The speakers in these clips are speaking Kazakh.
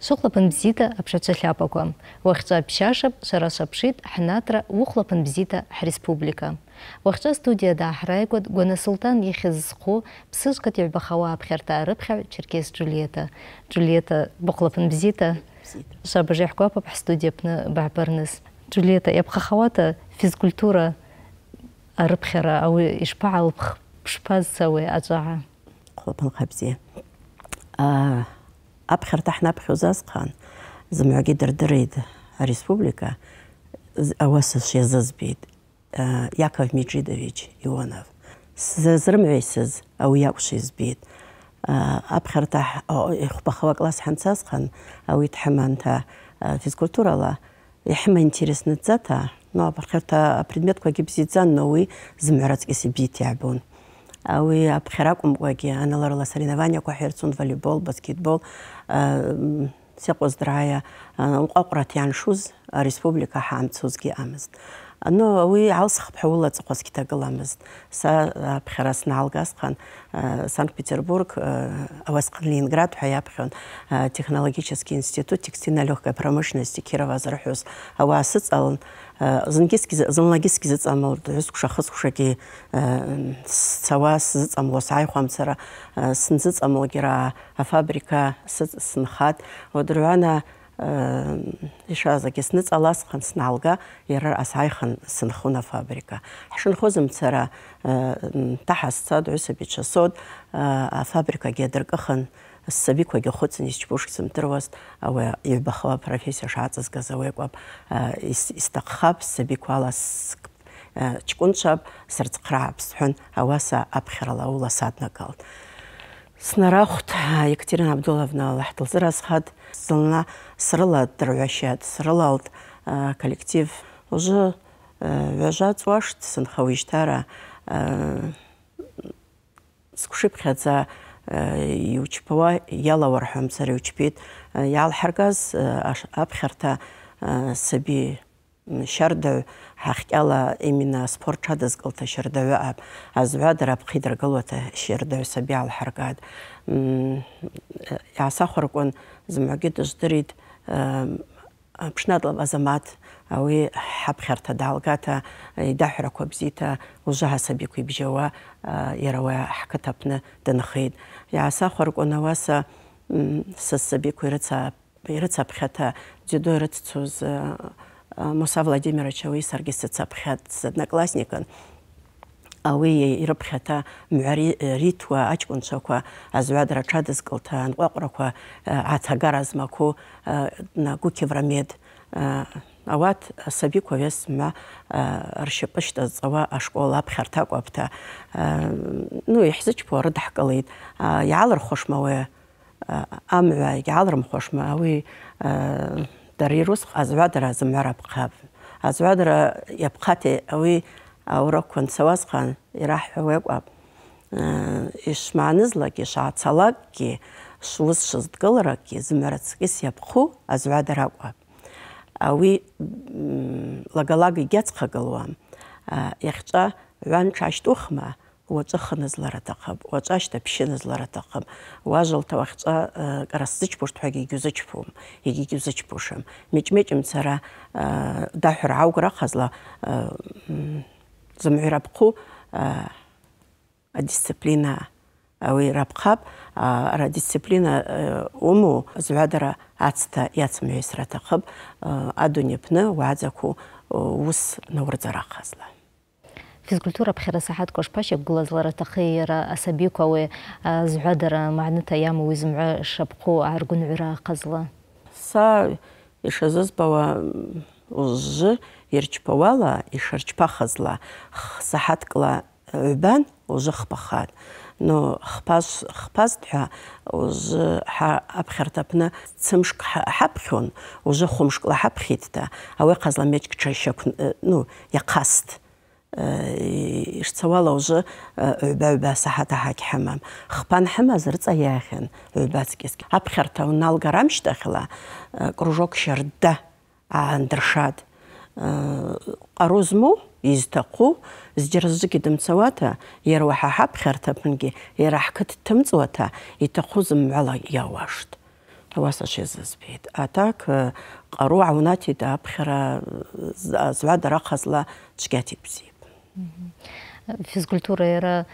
Сухлапын бзита апшача хляпаква. Уахча апшашап шара шапшит хнатра ухлапын бзита республика. Уахча студияда ахрайгод Гонасултан ехизсху псышка тюльбахауа апхерта рыбхя черкес Джульетта. Джульетта бухлапын бзита. Шабажихкуа пап студия пны бахбарныс. Джульетта япхахавата физкультура рыбхера ауи ишпаалпх пшпазсауи аджаа. Хлапан хабзи. აფხერთა ხნაფხოზას ხან ზმუაგი დრდრიდ რესპუბლიკა ავასა შეზაზბით იაკოვ მიჭიდევიჩ იონოვ ზზრმეისეს აუ იაკშიზბით აფხერთა ხუბახვა კლას ხანცას ხან აუ იტჰამანთა ფიზკულტურალა იჰმა ინტერესნეცათა ნო აფხერთა предметქვე გიბსიცა ნოვი ზმერაცკისი ბიტიაბონ ауи апхера кумкваги аналарла соревнования ко херцун волейбол баскетбол სიყვოს დრაია უყვაყრათიან შუზ რესპუბლიკა ჰამცუზგი ამას но уи алсах бхаула цукос китагаламыз са э, пхерасна алгасхан э, санкт петербург э, авасхан ленинград хаяпхон технологический институт текстильной легкой промышленности кирова зархус ауа сыцалын зонлогистки зыцамыл дүз кушахыз кушаки сауа сызыцамло сайхуамцара сынзыцамлгира фабрика сынхат одруана ეშაზაგეს ნწალას ხანს ნალგა ერა ასაიხან სნხუნა ფაბრიკა შუნხოზმ წერა დაჰასცად უსებიჩასოდ ფაბრიკა გედრკხან სებიქოგე ხოცნის ჩბუშკზმ დროს აუა იბახვა პროფესია შაცას გასავეკვა ის ისტახაბ სებიქალას ჩკუნჩაბ სერცხრაბს ჰონ ავასა აფხერალაულა სადნაკალ Снарахт Екатерина Абдуловна лахтылзыр асхат. Сылына сырыла дырвящат, сырылалт коллектив. Уже э, сын э, э, и цуашт яла вархам иучпава ялавархам Ял харгаз абхарта саби шьардагә ҳахькьала именно спорт ҽадызкылта шьардагәы азгӏвадра апхъидыргылуата щардагӏв саби гӏалхӏыргатӏ йгӏасахвыркӏван зымгӏвагьи дыжвдыритӏ апшнадлаб азамат ауи хӏапхьарта дгӏалгата йдахӏвраква бзита лжвы гӏасабиква йбжьауа йара ауи хӏкыт апны дынхитӏ йгӏасахвыркӏван ауаса сыс сабиква йрыцапхьата дзюдо йрыццуз Муса Владимировича уи саргисца пхят с одноклассником. А уи ирпхята мюри э, ритва ачкунцоква азвадра чадыскылта анқоқроква э, атагаразмаку э, на гукеврамед. Ават сабико вес ма ршипышта зава ашкола пхярта квапта. Ну ихзач пора дахкалит. Яалр хошмауе амва яалрым хошмауе და რიროს ყაზვადრა ზმრაფხავ აზვადრა იფხათე ავი აურო კონცავასხან ირაჰვეკვა ისმანიზლაკი შაცალაკი სუს შძგლრაკი ზმრაცკი სიფხუ აზვადრაკვა ავი ლაგალაგი გეცხაგლვა ეხცა ვან ჩაშტუხმა уаҵәахын злар аҭахым уаҵәа ашьҭаԥшьын злар аҭахым уажлҭа уахьҵәа кара сзычԥошт ҳәагьы егьузычԥом сара адисциплина ауи ара дисциплина уму згӏвадара ацта йацымгӏвайсра атахъыпӏ адуней апны угӏадзакву ус физкультура бхера сахат кошпаше гулазлара тахира асабикове згадара маънта яму визмъа шапку аргунъра къзла са ишазас бава уззы ерчпавала ишарчпахазла сахаткла бан уззы хпахат но хпас хпас тха уз ха абхертапна цымш хапхон уз хумшкла хапхитта ауе къазла мечк чашак э, ну я къаст ишцауала уже ҩба-ҩба саҳаҭаҳагь ҳымам хԥан ҳымаз рыҵаиахьан ҩбаҵкьысгьы аԥхьарҭа уналгар амшьҭахьла кружок шьарда аандыршад ҟару змоу изҭаху зџьара зжьгьы дымцауата иара уаҳа ҳаԥхьарҭа аҟынгьы иара ҳқыҭ дҭымҵуата иҭаху зымҩала иауашт ауасаҽ физкультура яра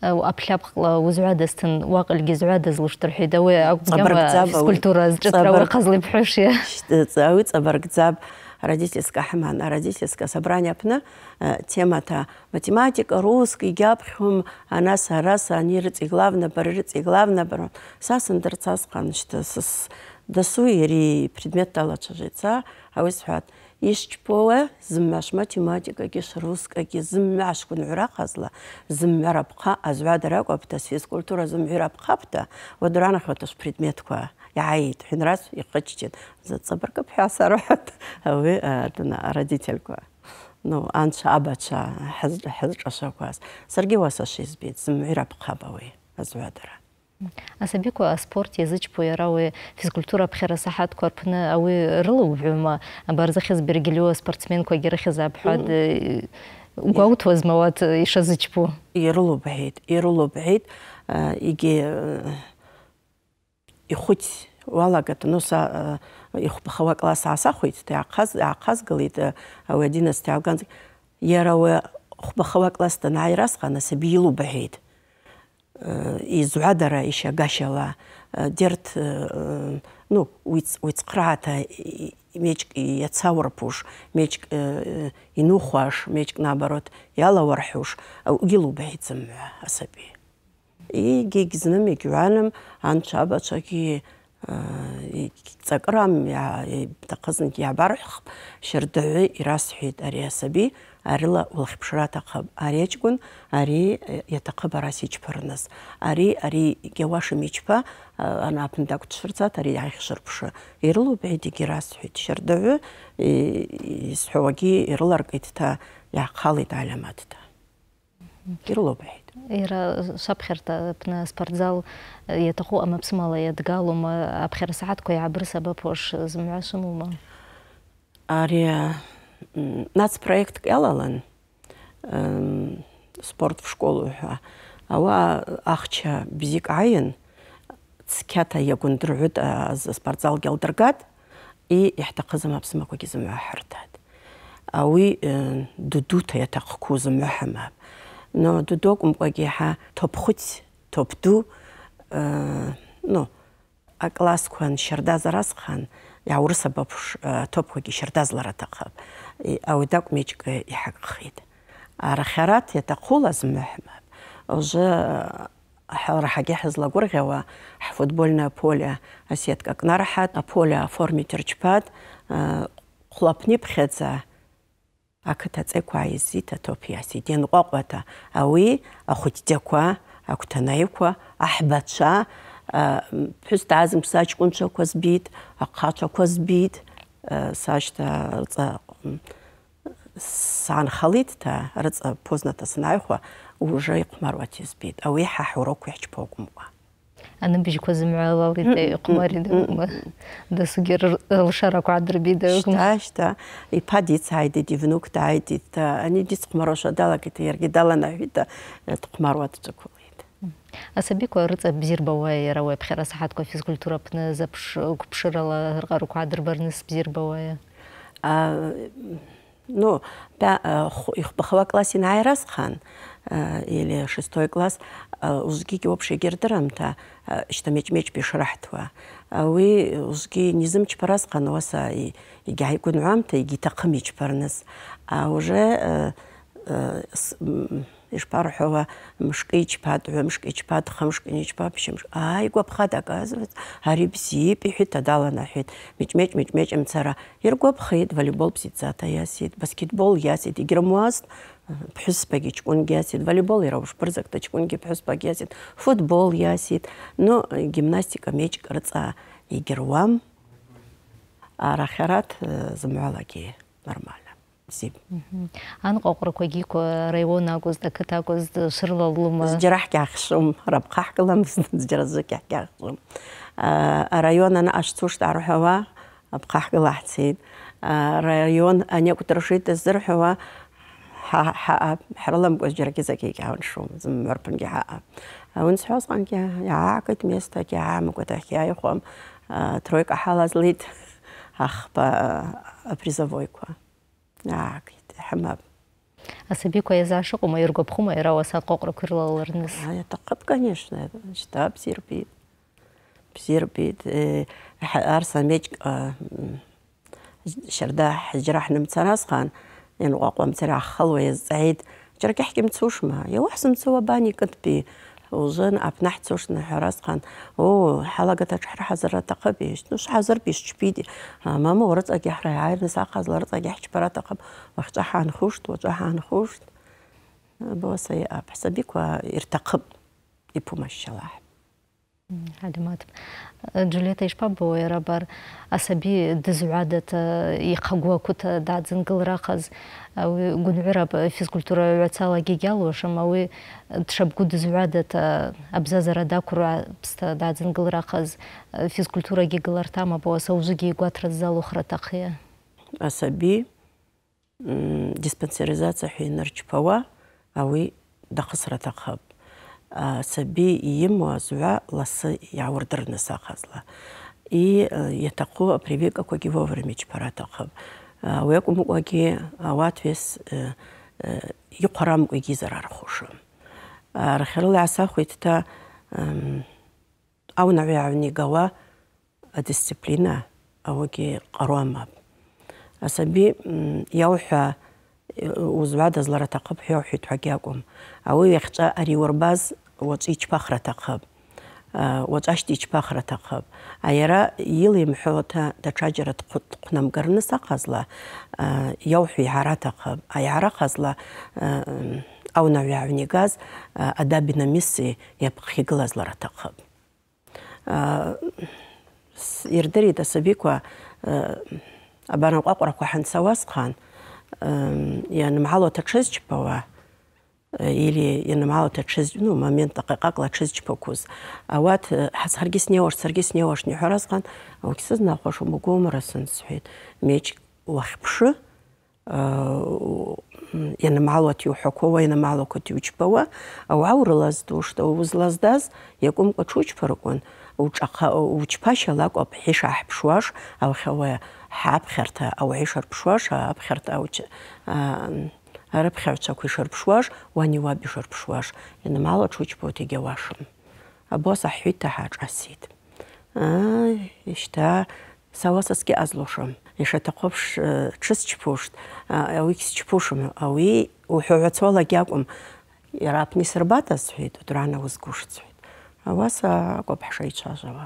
э, аплъапхла узгӏвадазтын уакъыльгьи згӏвадазлуштырхӏитӏ ауи акӏвгьама физкультура зшӏыцра уырхъазла йпхӏвуш йа ауи цӏабаргдзапӏ э, родительская хӏыман родительское собрание апны э, темата математика русский гьапхьум анас арас ани рыцӏи главнабыр рыцӏи сасын са сындырцасхъан щта дасу йари предмет а ауи схӏватӏ ისჩპოა ზმაშ მათემატიკა კი რუსკა კი ზმაშ გუნურა ხაზლა ზმერაბყა აზვადრა ყოფთა ფიზკულტურა ზმერაბყაფთა ვადრანა ხოთოს предметква яит ჰენრას იყჭჭი ზაცაბრკა ფასაროთ ავე ადნა родителква ну анча абача ჰაზ ჰაზ ჭასაკვას სერგი ვასაშიზბი ზმერაბყაბავე აზვადრა ასები ყო სპორტი ეზიჩ პოერავე ფიზკულტურა ფხერა საჰად ქორფნა ავი რლო ვიმა ბარზახის ბერგილო სპორტსმენ ქო გერხიზ აბჰად უგაუთ ვზმოვათ ეშაზიჩპო ერლო ბეით ერლო ბეით იგი იხუთ ვალაგეთ ნოსა იხ ხვა კლას ასახვით და ახაზ ახაზ გლიდ ავი 11 ალგანზი ერავე ხვა ხვა კლასთან აირას ხან ასე ბილუ ბეით изуадара иша гашала дерт ну уиц уиц крата меч я цаурпуш меч инухваш меч наоборот яла вархуш гилубайцам асаби и гигзнами гюаным анчаба чаки Э, я ҵакырам иҭахызынгьы иаабарҳәп шьардаҩы ирасҳәеит ари асаби арыла улахьԥшра аҭахып ари аҷкәын ари иаҭахып э, арас ичԥырныз ари ари иауашам ичԥа э, анааԥын дақәдшырцат ари иахьшырԥшы ирылубеит егьи расҳәеит шьардаҩы исҳәауагьы ирыларкит та та алиамаҭда ирылубеит إيرا شاب خيرتا بنا سبارتزال يتقو أما بسمالا يدقالو ما أبخير ساعتكو يعبر Ария нац проект элалан спорт в школу ауа ахча бзик айын цқьата иагәындырҳәыт спортзал гьалдыргат и иаҳҭахыз амаԥсымақәагьы зымҩаҳырҭат ауи дудута но дудок умкогиха топхуц топду э ну а класс кван шердазрас хан я ур сабап топхуги шердазлара тақап и аудак мечке яхакхит арахарат ята хулаз мухм уже хара хаги хзла гургева футбольное поле осетка кнарахат а поле оформить рчпад хлопни пхеца э აკეთა წექვა იზით თოფიასი დენ ყვაყვათა აუი ხუთი ძაქვა აკუთანაიქვა აჰბაცა ფუსტაზი მსაჭკუნჩოქოს ბით აყაჩოქოს ბით საშთა რწა სანხალით და რწა პოზნათა სნაიხვა უჟე ყმარვაჩის ბით აუი ხა ჰუროქუჩ პოგუმვა أنا بيجيكو زمعة والدي кумари دا دا سجير الشارك وعدر بي دا شتا شتا يبادي تسايدي دي فنوك تايدي дис أني دي تقمروشا دالا كتا يرقي دالا ناوي دا تقمار واتتكو асабику арыца пхера сахатко физкультура пны запш ну классин айрасхан Э, или шестой класс э, узгики общий гердерам та что э, меч меч бишрахтва уи узги низм чпарасқан оса и гай кунуам та и тақым ичпарныс а уже ишпархова мшк ичпад мшк ичпад хамшк ичпад пшимш ай гопхад оказывается арибси пихит адалана нахит меч меч меч меч мцара ир гопхит волейбол псицата ясит баскетбол ясит и гермуаст бхүспаги чкун гиясит, волейбол ирауш пырзакта чкунги бхүспа гиясит, футбол ясит, но э, гимнастика меч рыца игеруам, а рахарат э, замуалаги нормально. Сип. Ан қоқыр көги кө района көзді кіта көзді шырлалылымы? Зджирах кәқшым, рабқақ қыламыз, зджиразы кәқшым. Районан аштуш тарухава, рабқақ қылахцин. Район анекутыршит э, зірхава, ha hralam bos jira kiza ki ka shum zum marpun gi ha un sho san ki ya kit mesta ki ha mu kota ki يعني القوقوة مترع خلوة الزعيد جرك حكم تسوشما يا وحسم تسوى باني كنت بي وزن أبنح تسوش نحراس خان أو حلقة تشحر حزر تقبي شنوش حزر بيش تبيدي ماما ورد أجي حرا عاير نساق حزر ورد أجي حجبرا تقب وخجاح عن خوشت وجاح عن خوشت بوسي أبحسبك حسبيك وارتقب يبو ما الشلاح حالمات جولێتەش پا بۆیە ڕەبەر ئەسەبی دزوعادەتە یقەگووە کوتە دادزنگڵ راقەز گونعرە فیزکولتورە وێچاڵە گیگیاڵۆشم ئەوەی تشەبگو دزوعادەتە ئەبزە زەرەدا کوڕە پستە دادزنگڵ راقەز فیزکولتورە گیگڵەر تامە بۆ سەوزگی گواترە тақия? Асаби диспансеризация ئەسەبی саби иим уазуа ласы яурдырны сахазла. И э, ятаку привик акоги вовремич паратахаб. Уяк э, умуаги ауатвес юқарам э, уйги зарар хушу. Рахирла аса хуйтта аунаве авни гава дисциплина ауаги қаруамаб. Асаби яуха узвада зларатахаб хеухит хагиакум. Ауи яхча ари урбаз уаҵә ичԥахра аҭахым уаҵә ашьҭа ичԥахра аҭахым аиара илимҳәо даҽаџьара дхәнамгарныс ахазла иауҳәо иаара аҭахым аиара хазла аунаҩ аҩн игаз адаби намиси иаԥхьагылазлар аҭахым ирдырит асабикәа абанаҟәаҟәрақәа ҳанцауасхан ианмҳало аҭаҽызчпауа или инмаута чэз ну момент акакла чэз чпокуз ават хасаргис неор саргис неош не хоразган оксиз нахош мугумрасын сүйт меч вахпшы э инмаут ю хокова инмаут кот ю чпова ауралаз ду что узлаздаз якум кочу чпаркон учаха учпаша лак опхиша хпшваш ау хава хабхерта ау айшар пшваш хабхерта ау რაფხევცა ქიშორფშვარ ვანივაბი შორფშვარ ენ მალო ჩუჩბოთი გევაშმ აბოსა ჰუიტა ჰაჭასით აი ისთა სავასასკი აზლოშმ ეშეთა ყოფშ ჩის ჩფუშ ავიქს ჩფუშმ ავი უჰუვაცვალა გიაკუმ რაფნის რბატას ჰუიტო დრანა უსგუშც აბოსა ყოფშა იჩაჟავა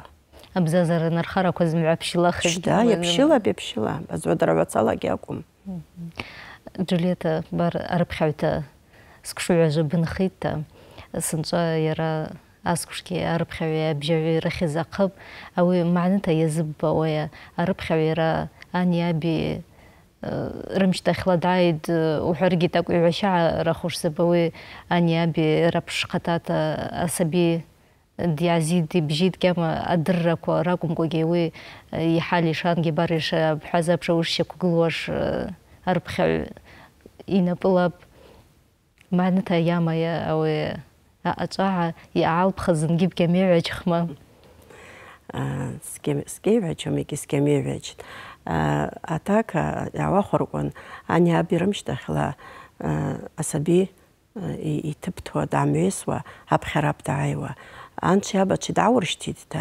აბზაზარა ნარხარა ქოზმი აფშილა ხიშდა აფშილა აფშილა ბაზვადრავაცალა გიაკუმ جوليتا بار арыпхьагӏвта сквшыгӏважва бынхитӏта сынчӏва йара асквшгьи арыпхьагӏви абжьагӏви рыхьыз ахъыпӏ ауи магӏныта йазыбба ауая арыпхьагӏв йара ани аби рымщтахьла дгӏайтӏ ухӏваргьи тӏакӏв йгӏващагӏарахуш заба ауи ани аби рапшхъатата асаби дйазид дибжьит гьама адырраква ракӏвымкӏвагьи ауи йхӏали йшангьи бар йшабхӏваз апша уышщаква гылуаш арԥхьаҩ инапылап маанҭа иамая ауи аҵәаҳа иаалԥхаз зынгьы бкьамеиҩаџьхма скьамеиҩаџьом егьи скьамеиҩаџьт атака иаауахәаркуан ани аби рымшьҭахьла асаби иҭыԥҭуа даамҩесуа аԥхьарап дааиуа анцәи абацәи даауршьҭит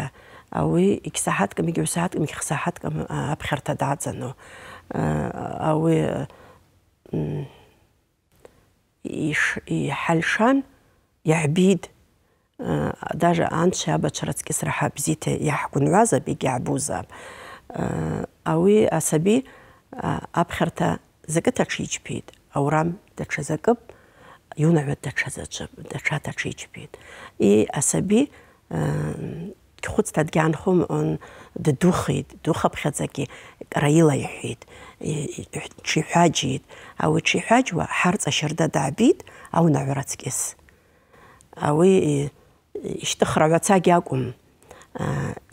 ауи егьсаҳаткам егьусаҳаткам егьхсаҳаткам аԥхьарҭа дааӡану ауи иш и халшан яъбид даже анча бачрацкис раха бзите яхгунваза бигабуза ауи асаби апхерта закъта чичпит аурам дача закъп юнавет дача зачъ дача тачичпит и асаби ქუც და დგან ხომ ან და დუხი დუხა ფხაზაკი რაილა იჰიდ ჩი ჰაჯიდ აუ ჩი ჰაჯვა ჰარცა შერდა დაბიდ აუ ნავრაც კეს აუ ისტ ხრავაცა გაკუმ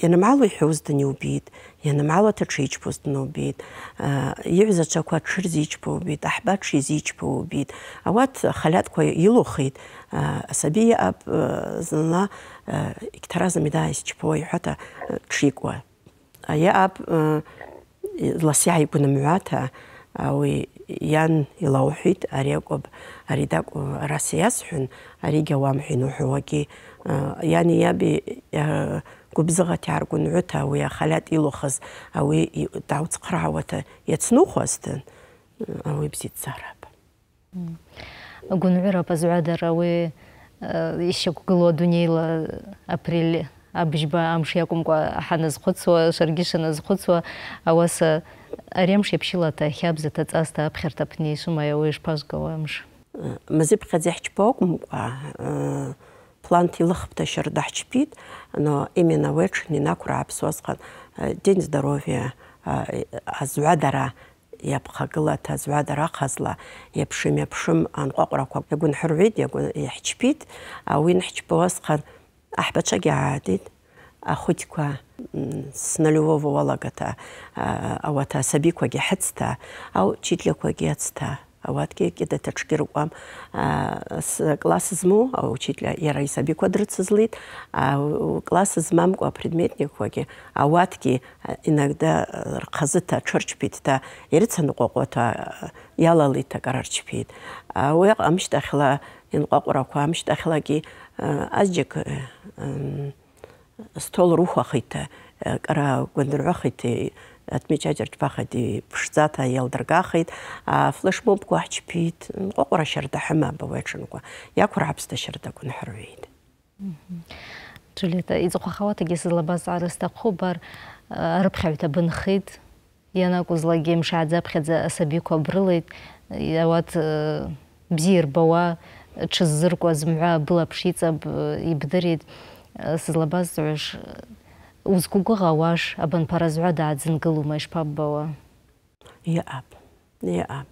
ინა მალუ ჰუზ და ნიუბიდ ინა მალუ თა ჩიჩ პუსტ ნუბიდ იუზა ჩაკვა ჩირზიჩ პუბიდ აჰბა ჩიზიჩ პუბიდ ავატ ხალატ ქო ილუხიდ ასაბი აბ ზნა и иктаразам идааис чпо иҳәата ҽикуа ари аб лас иааигәа намҩаҭа уи иан илауҳәит ари акәаб ари дакә арас иасҳәон аригьы ауамҳәин уҳәауагьы иани иаби гәыбзыӷаҭ иааргәынҩыҭа уи ахалиат илухаз ауи дауцхыраауаҭа иацнухуазтын ауи бзиҭзаарап гәынҩырап азҩадар ауи Э, еще кукыло дунейла апрель абжба амш якумква ахана э, зхъвыцуа шаргьи шаназхъвыцуа ауаса ари амш йапщилата хабзата цӏаста апхьарта апны йшвымай ауи йшпажвгауа амш мазыпхьадза хӏчпаукӏумкӏва плант илыхпта щарда хӏчпитӏ но именно уетшни наквра гӏапсуазхъан э, день здоровья азгӏвадара ეფხაგლათა ზვადა რახაზლა ეფშიმ ეფშიმ ან ყვაყრაქვა ეგუნ ჰრვიდ ეგუნ ეჩფით ვინ ჰჩპოს ხარ აჰბაჩა გაადით ახუთქვა სნალიოვოვალაგათა ავათა საბიქვა გიჰცთა ავ ჩიტლიქვა გიაცთა ватки кида тачкируам классызму а учителя яра исаби квадрацызлит а классызмам ква предметникваги а ватки иногда рқызыта чорчпитта ерцан қоқота ялалита қарарчпит а уя амшта хла ин қоқура ква амшта хлаги азжек стол рухахита қара гондрахити отмечать пахати пшзата елдыргахит флешмоб куахчпит окура шерда хама бывайчынква якурапста шерда кунхрвейт Джулиета изохахаватаги сызлабаз арыстакху бар арыпхавита э, бынхит ианакузлаги мшаадзапхьадза асабиква брылит ауат э, бзи ирбауа ҽыззыркуаз мҳәа былаԥш иҵаб ибдырит э, сызлабазҵәуаш узгугыгъауаш абэнпэрэзуа дадзынгылума ишпаббэуэ иӏэп иӏэп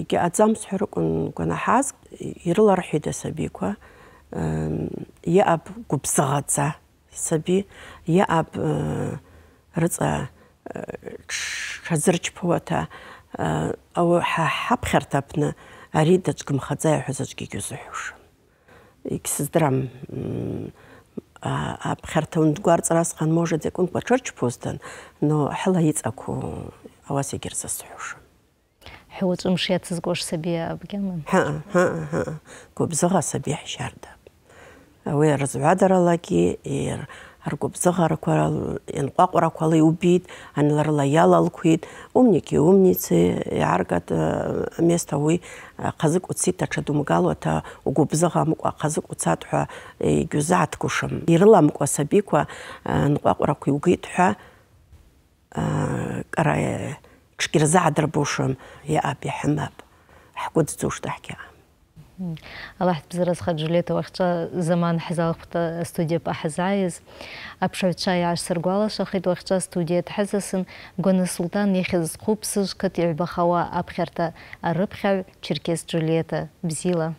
икӏи ӏэдзэм схӏурыкӏун гуэнэхьазг ирылархӏвитӏ асабиква иӏэп губзыгъэдза саби э, иӏэп рыцӏа э, тшазырчпауата э, ауи хап апны ари дачӏвгымхадза йахӏваз ачӏвгьи гьузыхӏвушым йгьсыздырам аб хьарҭаундгәар ҵарасҟан может закәынк уаҿырчԥоздан но ҳыла иҵақәу ауас егьырзасҳәушам ҳиуаҵә мш иацызгош сабиа бгьаман ҳаа ҳаа ҳаа гәыбзыӷ асаби аргәыбзыӷарақәа убит иубит анларла иалалқәит умники умницы иааргат э, место уи ҟазык уцит аҽадумгало аҭа угәыбзыӷ амкәа ҟазык уцат ҳәа егьузааҭгәышам ирыламкәа асабиқәа нҟәаҟәрақәа я Аллахт біз разхат жилета уақытша заман хазалықпыта студеп ахазайыз. Апшавчай ашсыргуала шахид уақытша студиет хазасын Гоны султан ехез хупсыз кат бахауа апхерта арыпхау черкес жилета бзила.